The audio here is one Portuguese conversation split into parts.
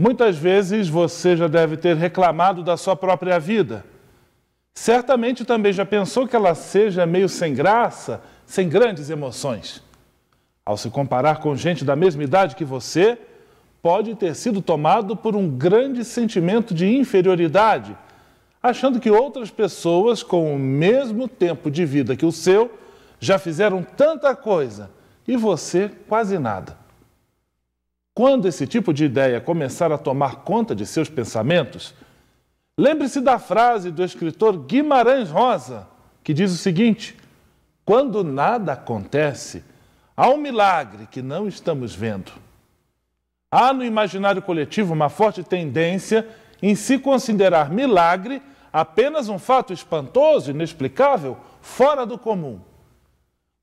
Muitas vezes você já deve ter reclamado da sua própria vida. Certamente também já pensou que ela seja meio sem graça, sem grandes emoções. Ao se comparar com gente da mesma idade que você, pode ter sido tomado por um grande sentimento de inferioridade, achando que outras pessoas com o mesmo tempo de vida que o seu já fizeram tanta coisa e você quase nada. Quando esse tipo de ideia começar a tomar conta de seus pensamentos, lembre-se da frase do escritor Guimarães Rosa, que diz o seguinte: Quando nada acontece, há um milagre que não estamos vendo. Há no imaginário coletivo uma forte tendência em se considerar milagre apenas um fato espantoso, inexplicável, fora do comum.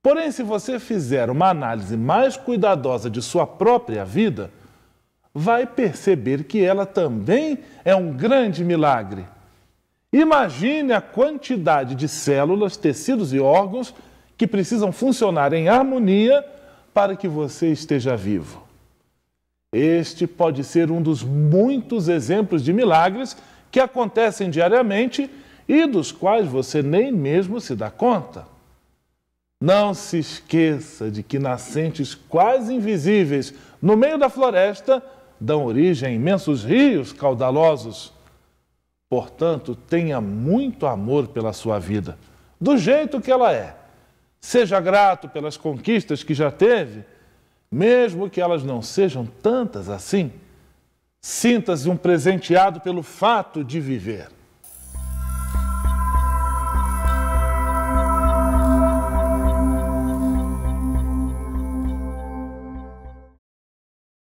Porém, se você fizer uma análise mais cuidadosa de sua própria vida, vai perceber que ela também é um grande milagre. Imagine a quantidade de células, tecidos e órgãos que precisam funcionar em harmonia para que você esteja vivo. Este pode ser um dos muitos exemplos de milagres que acontecem diariamente e dos quais você nem mesmo se dá conta. Não se esqueça de que nascentes quase invisíveis no meio da floresta dão origem a imensos rios caudalosos. Portanto, tenha muito amor pela sua vida, do jeito que ela é. Seja grato pelas conquistas que já teve, mesmo que elas não sejam tantas assim. Sinta-se um presenteado pelo fato de viver.